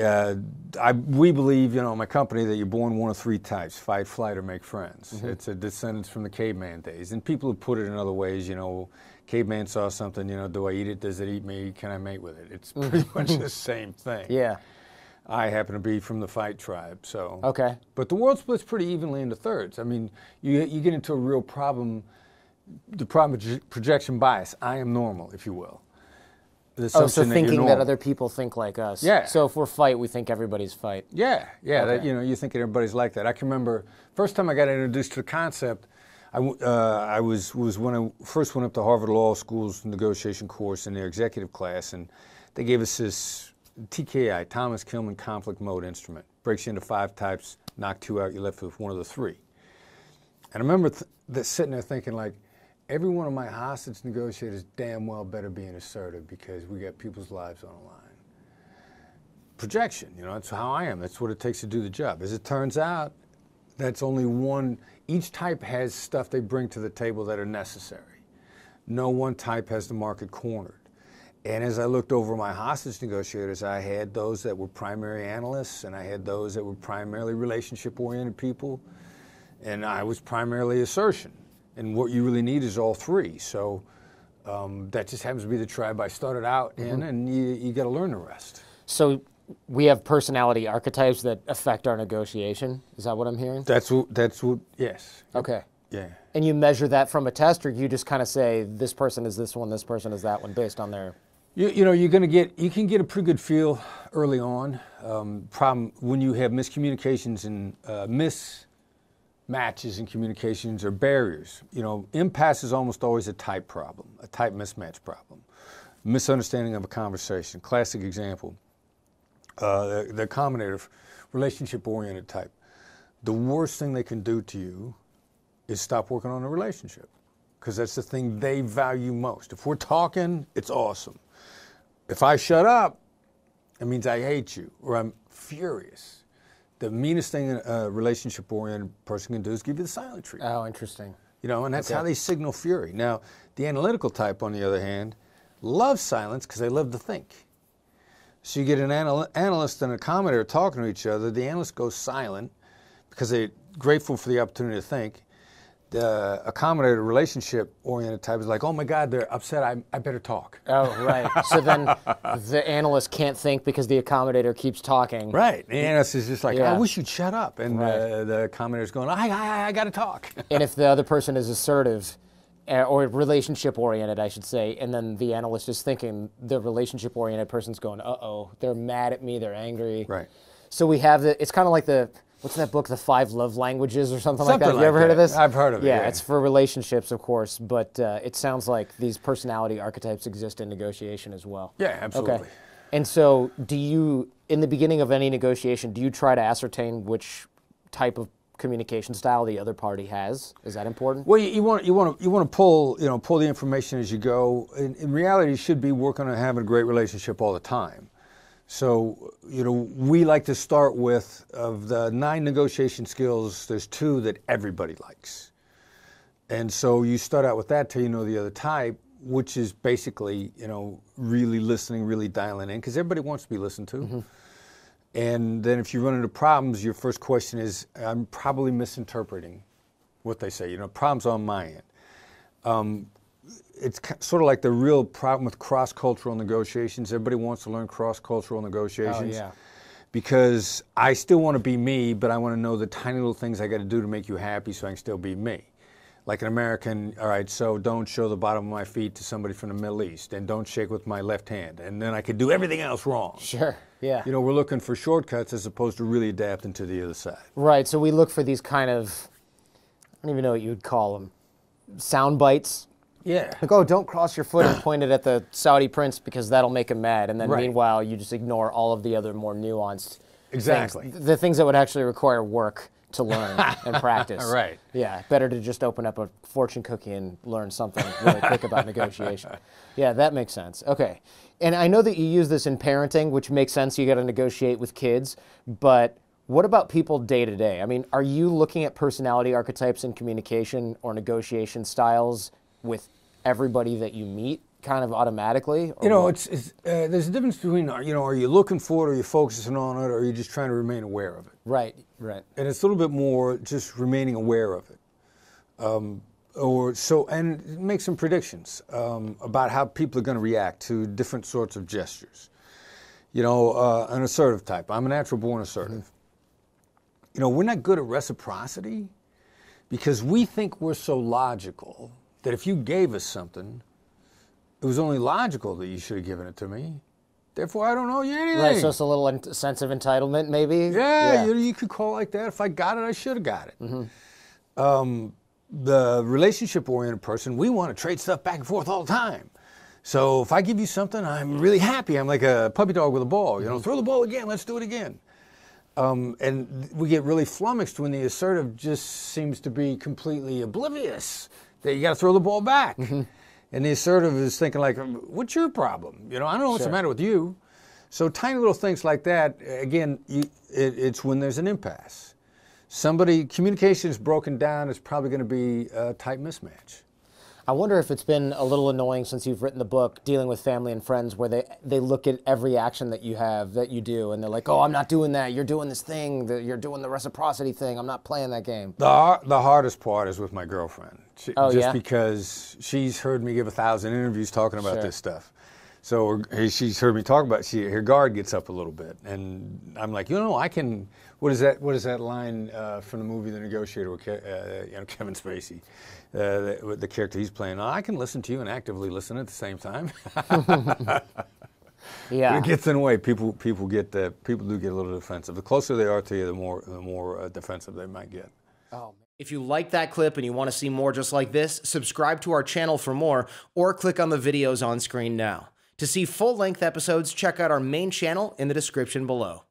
Uh, I, we believe, you know, my company, that you're born one of three types fight, flight, or make friends. Mm-hmm. It's a descendant from the caveman days. And people have put it in other ways, you know, caveman saw something, you know, do I eat it? Does it eat me? Can I mate with it? It's mm-hmm. pretty much the same thing. Yeah. I happen to be from the fight tribe, so. Okay. But the world splits pretty evenly into thirds. I mean, you, you get into a real problem, the problem of projection bias. I am normal, if you will the assumption oh, so thinking that, other people think like us. Yeah. So if we're fight, we think everybody's fight. Yeah, yeah. Okay. That, you know, you think everybody's like that. I can remember first time I got introduced to the concept. I, uh, I was was when I first went up to Harvard Law School's negotiation course in their executive class, and they gave us this TKI, Thomas Kilman Conflict Mode Instrument. Breaks you into five types. Knock two out. You're left with one of the three. And I remember th- sitting there thinking like every one of my hostage negotiators damn well better be an assertive because we got people's lives on the line. Projection, you know, that's how I am. That's what it takes to do the job. As it turns out, that's only one. Each type has stuff they bring to the table that are necessary. No one type has the market cornered. And as I looked over my hostage negotiators, I had those that were primary analysts, and I had those that were primarily relationship oriented people, and I was primarily assertion. And what you really need is all three. So um, that just happens to be the tribe I started out mm-hmm. in, and you, you got to learn the rest. So we have personality archetypes that affect our negotiation. Is that what I'm hearing? That's what, that's what, yes. Okay. Yeah. And you measure that from a test, or you just kind of say this person is this one, this person is that one, based on their. You, you know, you're going to get, you can get a pretty good feel early on. Um, problem when you have miscommunications and uh, mis matches and communications are barriers. You know, impasse is almost always a type problem, a type mismatch problem, misunderstanding of a conversation. Classic example, uh, the, the accommodative, relationship-oriented type. The worst thing they can do to you is stop working on a relationship because that's the thing they value most. If we're talking, it's awesome. If I shut up, it means I hate you or I'm furious the meanest thing a relationship-oriented person can do is give you the silent treatment. Oh, interesting. You know, and that's okay. how they signal fury. Now, the analytical type, on the other hand, loves silence because they love to think. So you get an anal analyst and a commentator talking to each other. The analyst goes silent because they're grateful for the opportunity to think the accommodator, relationship oriented type is like, oh my God, they're upset. I, I better talk. Oh, right. so then the analyst can't think because the accommodator keeps talking. Right. The analyst is just like, yeah. I wish you'd shut up. And right. the, the accommodator's going, I, I, I got to talk. and if the other person is assertive, eh, or relationship oriented, I should say, and then the analyst is thinking the relationship oriented person's going, uh oh, they're mad at me, they're angry. Right. So we have the, it's kind of like the, what's that book, The Five Love Languages or something, something like that? Have like you ever that. heard of this? I've heard of yeah, it. Yeah, it's for relationships, of course, but uh, it sounds like these personality archetypes exist in negotiation as well. Yeah, absolutely. Okay. And so, do you, in the beginning of any negotiation, do you try to ascertain which type of communication style the other party has? Is that important? Well, you, you want you want to you want to pull you know pull the information as you go. In, in reality, you should be working on having a great relationship all the time. So, you know, we like to start with of the nine negotiation skills, there's two that everybody likes. And so you start out with that till you know the other type, which is basically, you know, really listening, really dialing in, because everybody wants to be listened to. Mm-hmm. And then if you run into problems, your first question is, I'm probably misinterpreting what they say. You know, problems on my end. Um, it's sort of like the real problem with cross-cultural negotiations. Everybody wants to learn cross-cultural negotiations. Oh, yeah. Because I still want to be me, but I want to know the tiny little things I got to do to make you happy so I can still be me. Like an American, all right, so don't show the bottom of my feet to somebody from the Middle East and don't shake with my left hand. And then I could do everything else wrong. Sure. Yeah. You know, we're looking for shortcuts as opposed to really adapting to the other side. Right. So we look for these kind of, I don't even know what you would call them, sound bites yeah. Like, oh, don't cross your foot and point it at the Saudi prince because that'll make him mad. And then right. meanwhile, you just ignore all of the other more nuanced exactly things, the things that would actually require work to learn and practice. right. Yeah. Better to just open up a fortune cookie and learn something really quick about negotiation. Yeah, that makes sense. Okay. And I know that you use this in parenting, which makes sense. You got to negotiate with kids, but what about people day to day? I mean, are you looking at personality archetypes in communication or negotiation styles with everybody that you meet kind of automatically? You know, what? it's, it's uh, there's a difference between uh, you know, are you looking for it, are you focusing on it, or are you just trying to remain aware of it? Right, right. And it's a little bit more just remaining aware of it, um, or so, and make some predictions um, about how people are going to react to different sorts of gestures. You know, uh, an assertive type. I'm a natural born assertive. Mm-hmm. You know, we're not good at reciprocity because we think we're so logical that if you gave us something, it was only logical that you should have given it to me. Therefore, I don't owe you anything. Right, so it's a little sense of entitlement, maybe. Yeah, yeah. You, you, could call it like that. If I got it, I should have got it. Mm-hmm. Um, the relationship-oriented person, we want to trade stuff back and forth all the time. So if I give you something, I'm really happy. I'm like a puppy dog with a ball. You know, mm-hmm. throw the ball again. Let's do it again. Um, and we get really flummoxed when the assertive just seems to be completely oblivious you got to throw the ball back. Mm-hmm. And the assertive is thinking like, "What's your problem? You know, I don't know what's sure. the matter with you." So tiny little things like that. Again, you, it, it's when there's an impasse. Somebody communication is broken down. It's probably going to be a tight mismatch. I wonder if it's been a little annoying since you've written the book dealing with family and friends where they, they look at every action that you have that you do and they're like, oh, I'm not doing that. You're doing this thing. You're doing the reciprocity thing. I'm not playing that game. The, the hardest part is with my girlfriend. She, oh, just yeah? because she's heard me give a thousand interviews talking about sure. this stuff. So she's heard me talk about. She her guard gets up a little bit, and I'm like, you know, I can. What is that? What is that line uh, from the movie The Negotiator with Ke- uh, you know, Kevin Spacey, uh, the, the, character he's playing? I can listen to you and actively listen at the same time. yeah, it gets in the way. People people get people do get a little defensive. The closer they are to you, the more the more uh, defensive they might get. Oh. If you like that clip and you want to see more just like this, subscribe to our channel for more, or click on the videos on screen now. To see full length episodes, check out our main channel in the description below.